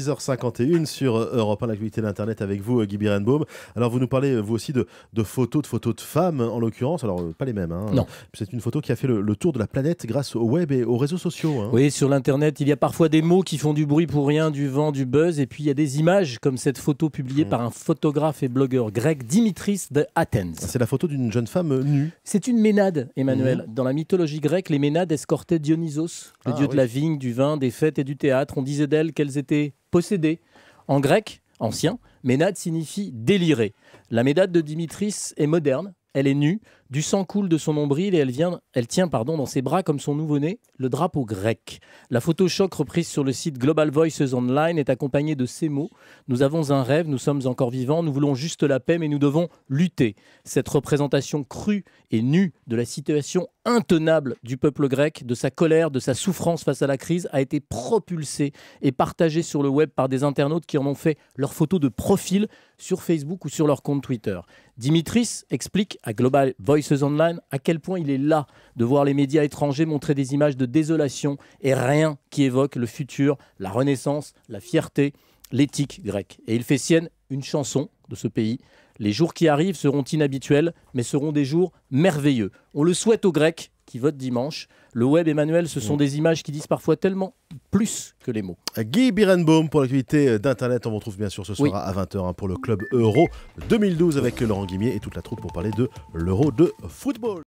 6h51 sur euh, Europe 1, l'actualité d'Internet avec vous, euh, Guy Birenbaum. Alors, vous nous parlez, euh, vous aussi, de, de photos, de photos de femmes, en l'occurrence. Alors, pas les mêmes. Hein. Non. C'est une photo qui a fait le, tour de la planète grâce au web et aux réseaux sociaux. Hein. Oui, sur l'Internet, il y a parfois des mots qui font du bruit pour rien, du vent, du buzz. Et puis, il y a des images, comme cette photo publiée mmh. par un photographe et blogueur grec, Dimitris de Athènes. C'est la photo d'une jeune femme nue. C'est une ménade, Emmanuel. Mmh. Dans la mythologie grecque, les ménades escortaient Dionysos, le ah dieu de la vigne, du vin, des fêtes et du théâtre. On disait d'elles qu'elles étaient posséder. En grec ancien, Ménade signifie délirer. La Ménade de Dimitris est moderne, elle est nue, du sang coule de son nombril et elle, tient pardon, dans ses bras comme son nouveau-né le drapeau grec. La photo choc reprise sur le site Global Voices Online est accompagnée de ces mots Nous avons un rêve, nous sommes encore vivants, nous voulons juste la paix, mais nous devons lutter. Cette représentation crue et nue de la situation intenable du peuple grec, de sa colère, de sa souffrance face à la crise, a été propulsée et partagée sur le web par des internautes qui en ont fait leur photo de profil sur Facebook ou sur leur compte Twitter. Dimitris explique à Global Voices Online, à quel point il est là de voir les médias étrangers montrer des images de désolation et rien qui évoque le futur, la renaissance, la fierté, l'éthique grecque. Et il fait sienne une chanson de ce pays les jours qui arrivent seront inhabituels, mais seront des jours merveilleux. On le souhaite aux Grecs qui votent dimanche. Le web, Emmanuel, ce sont mm. des images qui disent parfois tellement plus que les mots. Guy Birenbaum pour l'activité euh, d'Internet. On vous retrouve bien sûr ce soir à 20h hein, pour le Club Euro 2012 avec Laurent Guimier et toute la troupe pour parler de l'Euro de football.